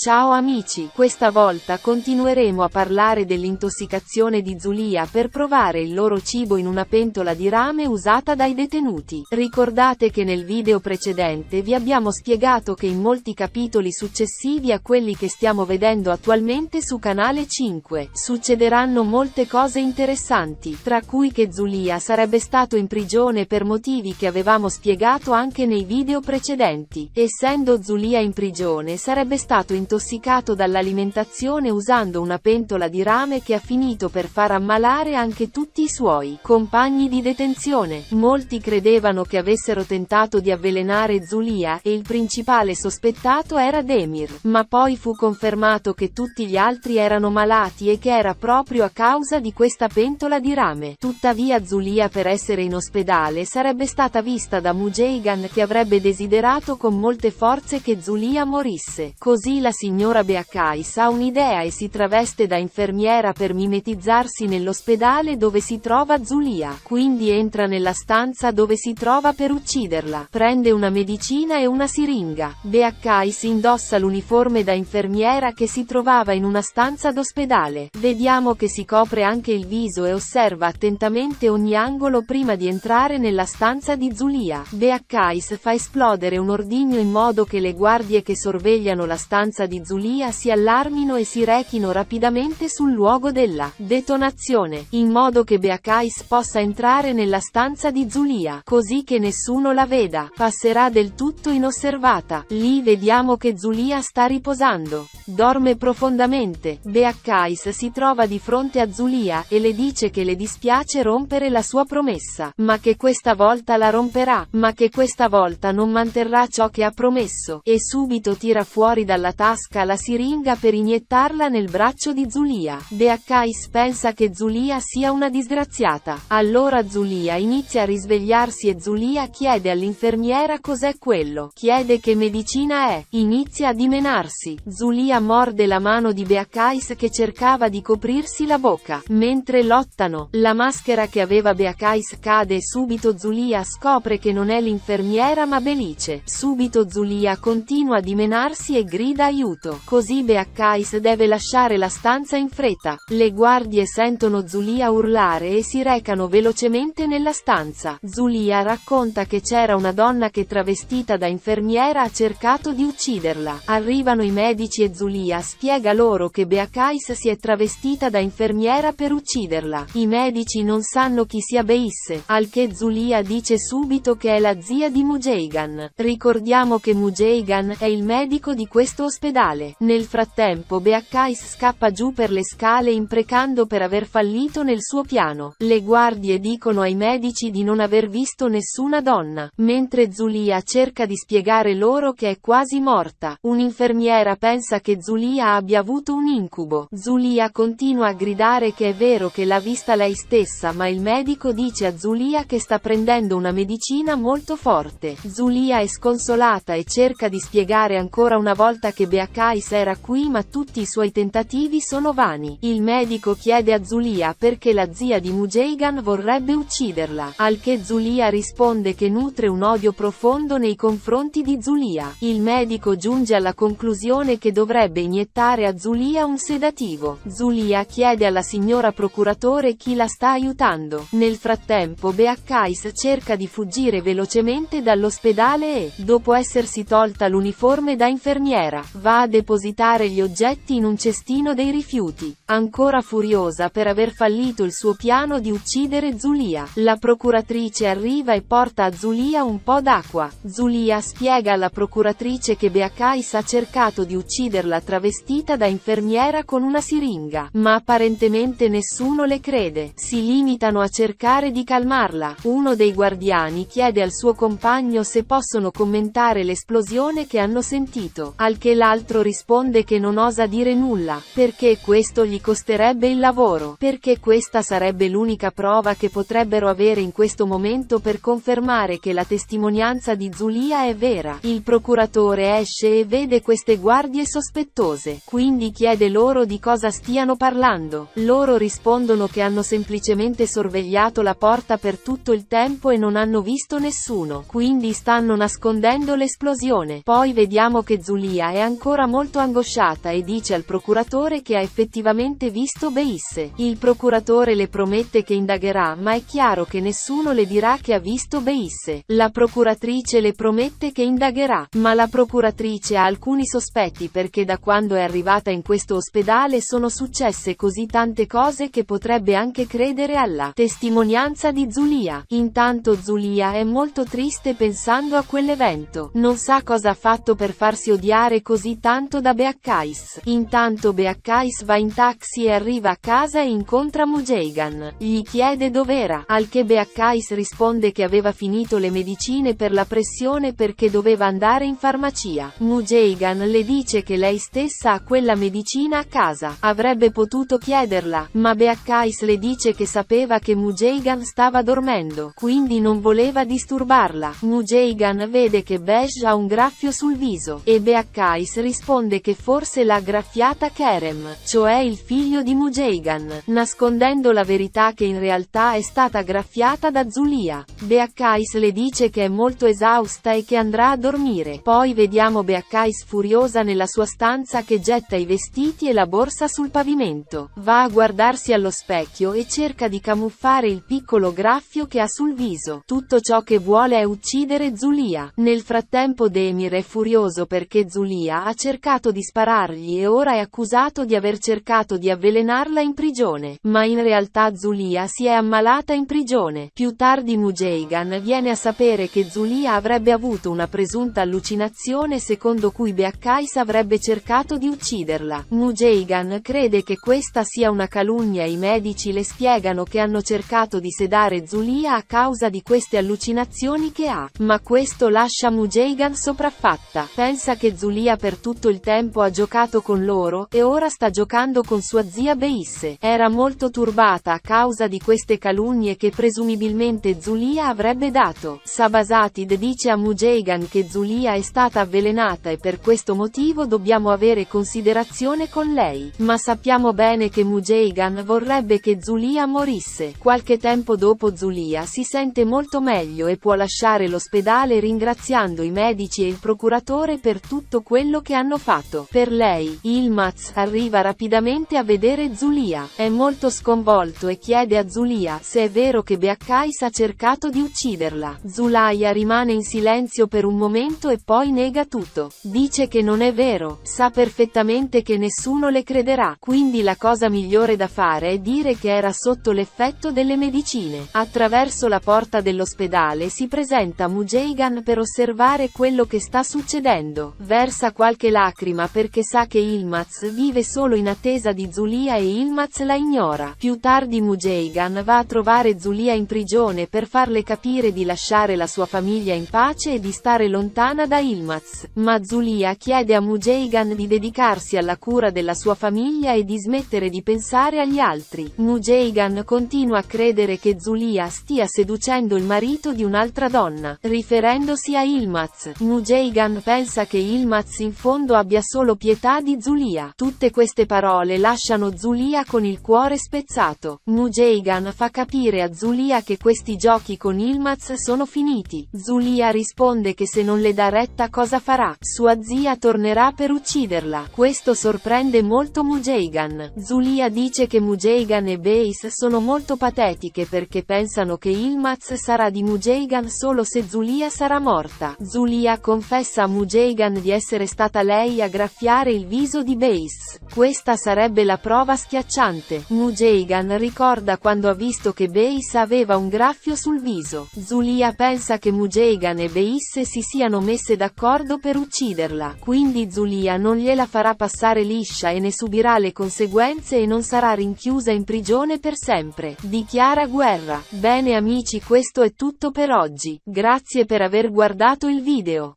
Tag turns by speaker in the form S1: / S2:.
S1: Ciao amici, questa volta continueremo a parlare dell'intossicazione di Zulia per provare il loro cibo in una pentola di rame usata dai detenuti. Ricordate che nel video precedente vi abbiamo spiegato che in molti capitoli successivi a quelli che stiamo vedendo attualmente su canale 5, succederanno molte cose interessanti, tra cui che Zulia sarebbe stato in prigione per motivi che avevamo spiegato anche nei video precedenti. Essendo Zulia in prigione sarebbe stato in intossicato dall'alimentazione usando una pentola di rame che ha finito per far ammalare anche tutti i suoi compagni di detenzione. Molti credevano che avessero tentato di avvelenare Zulia, e il principale sospettato era Demir, ma poi fu confermato che tutti gli altri erano malati e che era proprio a causa di questa pentola di rame. Tuttavia Zulia per essere in ospedale sarebbe stata vista da Mujeigan che avrebbe desiderato con molte forze che Zulia morisse. Così la signora Beacais ha un'idea e si traveste da infermiera per mimetizzarsi nell'ospedale dove si trova Zulia, quindi entra nella stanza dove si trova per ucciderla, prende una medicina e una siringa. Beacais indossa l'uniforme da infermiera che si trovava in una stanza d'ospedale. Vediamo che si copre anche il viso e osserva attentamente ogni angolo prima di entrare nella stanza di Zulia. Beacais fa esplodere un ordigno in modo che le guardie che sorvegliano la stanza di Zulia si allarmino e si rechino rapidamente sul luogo della detonazione, in modo che Beacais possa entrare nella stanza di Zulia, così che nessuno la veda, passerà del tutto inosservata, lì vediamo che Zulia sta riposando, dorme profondamente, Beacais si trova di fronte a Zulia, e le dice che le dispiace rompere la sua promessa, ma che questa volta la romperà, ma che questa volta non manterrà ciò che ha promesso, e subito tira fuori dalla tasca tasca la siringa per iniettarla nel braccio di Zulia. De Accais pensa che Zulia sia una disgraziata. Allora Zulia inizia a risvegliarsi e Zulia chiede all'infermiera cos'è quello. Chiede che medicina è. Inizia a dimenarsi. Zulia morde la mano di Beacais che cercava di coprirsi la bocca. Mentre lottano, la maschera che aveva Beacais cade e subito Zulia scopre che non è l'infermiera ma Belice. Subito Zulia continua a dimenarsi e grida aiuto minuto, così Beaccais deve lasciare la stanza in fretta. Le guardie sentono Zulia urlare e si recano velocemente nella stanza. Zulia racconta che c'era una donna che travestita da infermiera ha cercato di ucciderla. Arrivano i medici e Zulia spiega loro che Beaccais si è travestita da infermiera per ucciderla. I medici non sanno chi sia Beisse, al che Zulia dice subito che è la zia di Mujeigan. Ricordiamo che Mujeigan è il medico di questo ospedale all'ospedale. Nel frattempo Beaccais scappa giù per le scale imprecando per aver fallito nel suo piano. Le guardie dicono ai medici di non aver visto nessuna donna, mentre Zulia cerca di spiegare loro che è quasi morta. Un'infermiera pensa che Zulia abbia avuto un incubo. Zulia continua a gridare che è vero che l'ha vista lei stessa ma il medico dice a Zulia che sta prendendo una medicina molto forte. Zulia è sconsolata e cerca di spiegare ancora una volta che Beaccais a Akais era qui ma tutti i suoi tentativi sono vani. Il medico chiede a Zulia perché la zia di Mujeigan vorrebbe ucciderla, al che Zulia risponde che nutre un odio profondo nei confronti di Zulia. Il medico giunge alla conclusione che dovrebbe iniettare a Zulia un sedativo. Zulia chiede alla signora procuratore chi la sta aiutando. Nel frattempo Beakkais cerca di fuggire velocemente dall'ospedale e, dopo essersi tolta l'uniforme da infermiera, va va a depositare gli oggetti in un cestino dei rifiuti. Ancora furiosa per aver fallito il suo piano di uccidere Zulia, la procuratrice arriva e porta a Zulia un po' d'acqua. Zulia spiega alla procuratrice che Beacais ha cercato di ucciderla travestita da infermiera con una siringa, ma apparentemente nessuno le crede. Si limitano a cercare di calmarla. Uno dei guardiani chiede al suo compagno se possono commentare l'esplosione che hanno sentito, al che l'altro l'altro risponde che non osa dire nulla, perché questo gli costerebbe il lavoro, perché questa sarebbe l'unica prova che potrebbero avere in questo momento per confermare che la testimonianza di Zulia è vera. Il procuratore esce e vede queste guardie sospettose, quindi chiede loro di cosa stiano parlando. Loro rispondono che hanno semplicemente sorvegliato la porta per tutto il tempo e non hanno visto nessuno, quindi stanno nascondendo l'esplosione. Poi vediamo che Zulia è ancora ancora molto angosciata e dice al procuratore che ha effettivamente visto Beisse. Il procuratore le promette che indagherà ma è chiaro che nessuno le dirà che ha visto Beisse. La procuratrice le promette che indagherà, ma la procuratrice ha alcuni sospetti perché da quando è arrivata in questo ospedale sono successe così tante cose che potrebbe anche credere alla testimonianza di Zulia. Intanto Zulia è molto triste pensando a quell'evento. Non sa cosa ha fatto per farsi odiare così così tanto da Beaccais. Intanto Beaccais va in taxi e arriva a casa e incontra Mujeigan. Gli chiede dov'era, al che Beaccais risponde che aveva finito le medicine per la pressione perché doveva andare in farmacia. Mujeigan le dice che lei stessa ha quella medicina a casa, avrebbe potuto chiederla, ma Beaccais le dice che sapeva che Mujeigan stava dormendo, quindi non voleva disturbarla. Mujeigan vede che Beige ha un graffio sul viso, e Beaccais risponde che forse l'ha graffiata Kerem, cioè il figlio di Mujeigan, nascondendo la verità che in realtà è stata graffiata da Zulia. Beakkais le dice che è molto esausta e che andrà a dormire. Poi vediamo Beakkais furiosa nella sua stanza che getta i vestiti e la borsa sul pavimento. Va a guardarsi allo specchio e cerca di camuffare il piccolo graffio che ha sul viso. Tutto ciò che vuole è uccidere Zulia. Nel frattempo Demir è furioso perché Zulia ha cercato di sparargli e ora è accusato di aver cercato di avvelenarla in prigione. Ma in realtà Zulia si è ammalata in prigione. Più tardi Mujeigan viene a sapere che Zulia avrebbe avuto una presunta allucinazione secondo cui Beakkais avrebbe cercato di ucciderla. Mujeigan crede che questa sia una calunnia e i medici le spiegano che hanno cercato di sedare Zulia a causa di queste allucinazioni che ha. Ma questo lascia Mujeigan sopraffatta. Pensa che Zulia per tutto il tempo ha giocato con loro, e ora sta giocando con sua zia Beisse. Era molto turbata a causa di queste calunnie che presumibilmente Zulia avrebbe dato. Sabasatid dice a Mujeigan che Zulia è stata avvelenata e per questo motivo dobbiamo avere considerazione con lei. Ma sappiamo bene che Mujeigan vorrebbe che Zulia morisse. Qualche tempo dopo Zulia si sente molto meglio e può lasciare l'ospedale ringraziando i medici e il procuratore per tutto quello che che hanno fatto. Per lei, Ilmaz arriva rapidamente a vedere Zulia. È molto sconvolto e chiede a Zulia se è vero che Beakais ha cercato di ucciderla. Zulaya rimane in silenzio per un momento e poi nega tutto. Dice che non è vero, sa perfettamente che nessuno le crederà, quindi la cosa migliore da fare è dire che era sotto l'effetto delle medicine. Attraverso la porta dell'ospedale si presenta Mujeigan per osservare quello che sta succedendo. Versa qualche qualche lacrima perché sa che Ilmaz vive solo in attesa di Zulia e Ilmaz la ignora. Più tardi Mujeigan va a trovare Zulia in prigione per farle capire di lasciare la sua famiglia in pace e di stare lontana da Ilmaz. Ma Zulia chiede a Mujeigan di dedicarsi alla cura della sua famiglia e di smettere di pensare agli altri. Mujeigan continua a credere che Zulia stia seducendo il marito di un'altra donna, riferendosi a Ilmaz. Mujeigan pensa che Ilmaz in fondo abbia solo pietà di Zulia. Tutte queste parole lasciano Zulia con il cuore spezzato. Mujeigan fa capire a Zulia che questi giochi con Ilmaz sono finiti. Zulia risponde che se non le dà retta cosa farà? Sua zia tornerà per ucciderla. Questo sorprende molto Mujeigan. Zulia dice che Mujeigan e Base sono molto patetiche perché pensano che Ilmaz sarà di Mujeigan solo se Zulia sarà morta. Zulia confessa a Mujeigan di essere stata stata lei a graffiare il viso di Bass. Questa sarebbe la prova schiacciante. Mujeigan ricorda quando ha visto che Bass aveva un graffio sul viso. Zulia pensa che Mujeigan e Bass si siano messe d'accordo per ucciderla. Quindi Zulia non gliela farà passare liscia e ne subirà le conseguenze e non sarà rinchiusa in prigione per sempre. Dichiara guerra. Bene amici questo è tutto per oggi. Grazie per aver guardato il video.